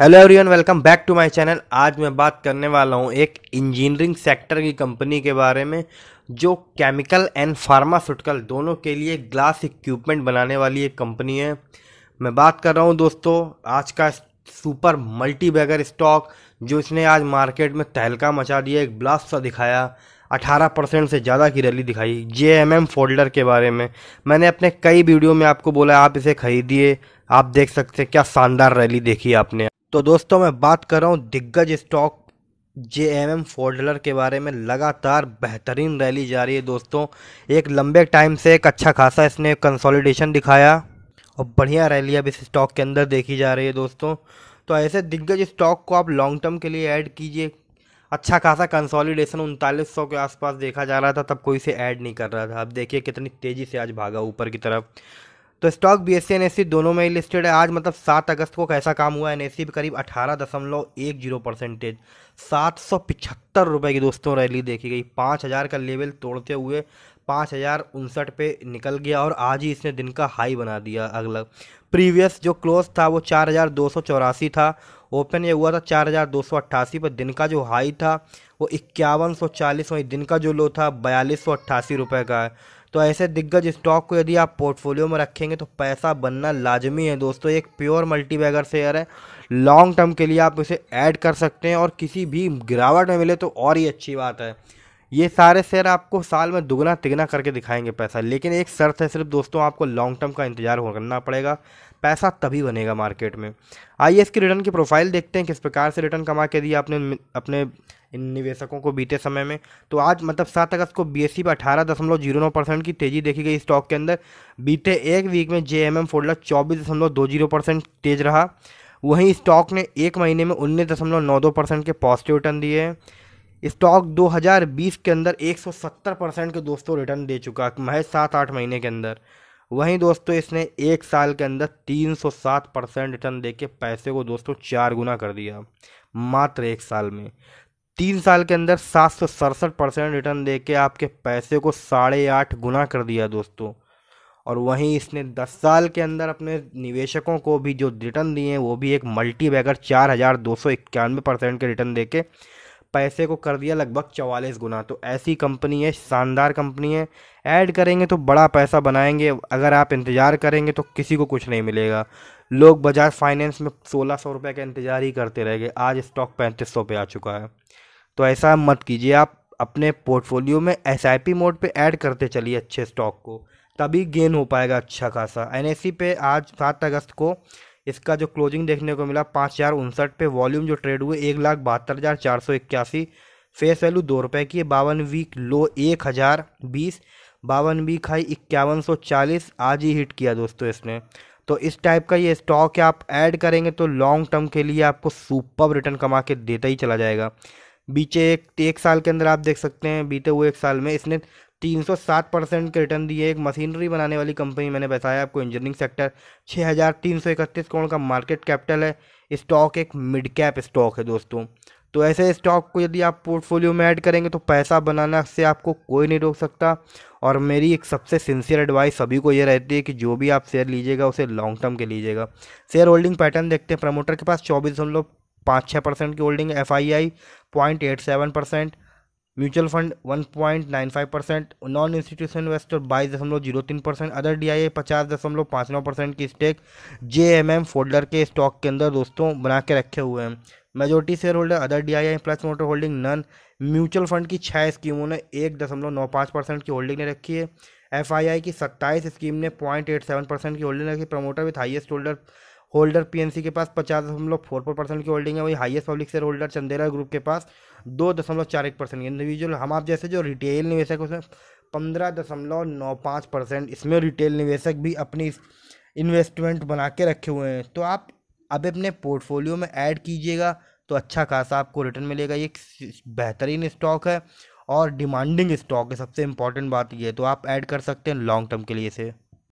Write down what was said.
hello everyone welcome back to my channel आज मैं बात करने वाला हूँ एक इंजीनियरिंग सेक्टर की कंपनी के बारे में जो केमिकल एंड फार्मास्यूटिकल दोनों के लिए ग्लास इक्विपमेंट बनाने वाली एक कंपनी है मैं बात कर रहा हूँ दोस्तों आज का सुपर मल्टी बैगर स्टॉक जो इसने आज मार्केट में तहलका मचा दिया एक ब्लास्ट सा दिखाया 18 परसेंट से ज़्यादा की रैली दिखाई जे एम एम फोल्डर के बारे में मैंने अपने कई वीडियो में आपको बोला आप इसे खरीदिए आप देख सकते क्या शानदार रैली देखी आपने तो दोस्तों मैं बात कर रहा हूँ दिग्गज स्टॉक जे एम एम फोर्डलर के बारे में लगातार बेहतरीन रैली जा रही है दोस्तों एक लंबे टाइम से एक अच्छा खासा इसने कंसोलिडेशन दिखाया और बढ़िया रैली अब इस स्टॉक के अंदर देखी जा रही है दोस्तों तो ऐसे दिग्गज स्टॉक को आप लॉन्ग टर्म के लिए ऐड कीजिए अच्छा खासा कंसोलिडेशन उनतालीस सौ के आसपास देखा जा रहा था तब कोई इसे ऐड नहीं कर रहा था अब देखिए कितनी तेज़ी से आज भागा ऊपर की तरफ तो स्टॉक बी एस सी दोनों में ही लिस्टेड है आज मतलब सात अगस्त को कैसा काम हुआ एन एस सी करीब अठारह दशमलव एक जीरो परसेंटेज सात सौ पिछहत्तर रुपये की दोस्तों रैली देखी गई पाँच हज़ार का लेवल तोड़ते हुए पाँच हज़ार उनसठ पे निकल गया और आज ही इसने दिन का हाई बना दिया अगला प्रीवियस जो क्लोज था वो चार हज़ार दो सौ चौरासी था ओपन ये हुआ था चार हज़ार दो सौ अट्ठासी पर दिन का जो हाई था वो इक्यावन सौ चालीस वहीं दिन का जो लो था बयालीस सौ अट्ठासी रुपये का है तो ऐसे दिग्गज स्टॉक को यदि आप पोर्टफोलियो में रखेंगे तो पैसा बनना लाजमी है दोस्तों एक प्योर मल्टी बैगर शेयर है लॉन्ग टर्म के लिए आप इसे ऐड कर सकते हैं और किसी भी गिरावट में मिले तो और ही अच्छी बात है ये सारे शेयर आपको साल में दुगना तिगना करके दिखाएंगे पैसा लेकिन एक शर्त है सिर्फ दोस्तों आपको लॉन्ग टर्म का इंतजार करना पड़ेगा पैसा तभी बनेगा मार्केट में आइए इसकी रिटर्न की प्रोफाइल देखते हैं किस प्रकार से रिटर्न कमा के दिया आपने अपने इन निवेशकों को बीते समय में तो आज मतलब सात अगस्त को बी एस सी पर अठारह दशमलव जीरो नौ परसेंट की तेजी देखी गई स्टॉक के अंदर बीते एक वीक में जे एम एम फोल्डर चौबीस दशमलव दो जीरो परसेंट तेज रहा वहीं स्टॉक ने एक महीने में उन्नीस दशमलव नौ दो परसेंट के पॉजिटिव रिटर्न दिए हैं स्टॉक 2020 के अंदर 170 परसेंट के दोस्तों रिटर्न दे चुका महज सात आठ महीने के अंदर वहीं दोस्तों इसने एक साल के अंदर 307 परसेंट रिटर्न दे के पैसे को दोस्तों चार गुना कर दिया मात्र एक साल में तीन साल के अंदर सात सौ सड़सठ परसेंट रिटर्न दे के आपके पैसे को साढ़े आठ गुना कर दिया दोस्तों और वहीं इसने दस साल के अंदर अपने निवेशकों को भी जो रिटर्न दिए हैं वो भी एक मल्टी बैगर चार हज़ार दो सौ इक्यानवे परसेंट के रिटर्न दे के पैसे को कर दिया लगभग चवालीस गुना तो ऐसी कंपनी है शानदार कंपनी है ऐड करेंगे तो बड़ा पैसा बनाएंगे अगर आप इंतज़ार करेंगे तो किसी को कुछ नहीं मिलेगा लोग बजाज फाइनेंस में सोलह सौ रुपये का इंतज़ार ही करते रह गए आज स्टॉक पैंतीस सौ पे आ चुका है तो ऐसा मत कीजिए आप अपने पोर्टफोलियो में एस आई पी मोड पे ऐड करते चलिए अच्छे स्टॉक को तभी गेन हो पाएगा अच्छा खासा एन सी पे आज सात अगस्त को इसका जो क्लोजिंग देखने को मिला पाँच हज़ार उनसठ पे वॉल्यूम जो ट्रेड हुए एक लाख बहत्तर हज़ार चार सौ इक्यासी फेस वैल्यू दो रुपये की बावन वीक लो एक हज़ार बीस बावन वीक हाई इक्यावन सौ चालीस आज ही हिट किया दोस्तों इसने तो इस टाइप का ये स्टॉक आप ऐड करेंगे तो लॉन्ग टर्म के लिए आपको सुपर रिटर्न कमा के देता ही चला जाएगा बीचे एक एक साल के अंदर आप देख सकते हैं बीते हुए एक साल में इसने 307 परसेंट के रिटर्न दिए एक मशीनरी बनाने वाली कंपनी मैंने बताया आपको इंजीनियरिंग सेक्टर छः हज़ार तीन सौ इकतीस करोड़ का मार्केट कैपिटल है स्टॉक एक मिड कैप स्टॉक है दोस्तों तो ऐसे स्टॉक को यदि आप पोर्टफोलियो में ऐड करेंगे तो पैसा बनाना से आपको कोई नहीं रोक सकता और मेरी एक सबसे सिंसियर एडवाइस सभी को ये रहती है कि जो भी आप शेयर लीजिएगा उसे लॉन्ग टर्म के लीजिएगा शेयर होल्डिंग पैटर्न देखते हैं प्रमोटर के पास चौबीस दशमलव पाँच छः परसेंट की holding F I I point eight seven percent mutual fund one point nine five percent non institution investor बाईस दशमलव जीरो तीन percent other D I A पचास दशमलव पाँच नौ परसेंट की स्टेक जे एम एम फोल्डर के स्टॉक के अंदर दोस्तों बना के रखे हुए हैं majority share holder other D I I plus motor holding non mutual fund की छः स्कीमों ने एक दशमलव नौ पाँच परसेंट की होल्डिंग ने रखी है एफ आई आई की सत्ताईस स्कीम ने पॉइंट एट सेवन परसेंट की होल्डिंग रखी promoter with highest holder holder PNC के पास पचास दशमलव फोर फोर परसेंट की होल्डिंग है वही highest public share holder Chandera group के पास दो दशमलव चार एक परसेंट इंडिविजुअल हम आप जैसे जो रिटेल निवेशक उसमें पंद्रह दशमलव नौ पाँच परसेंट इसमें रिटेल निवेशक भी अपनी इन्वेस्टमेंट बना के रखे हुए हैं तो आप अब अपने पोर्टफोलियो में ऐड कीजिएगा तो अच्छा खासा आपको रिटर्न मिलेगा ये बेहतरीन स्टॉक है और डिमांडिंग स्टॉक है सबसे इंपॉर्टेंट बात ये तो आप ऐड कर सकते हैं लॉन्ग टर्म के लिए इसे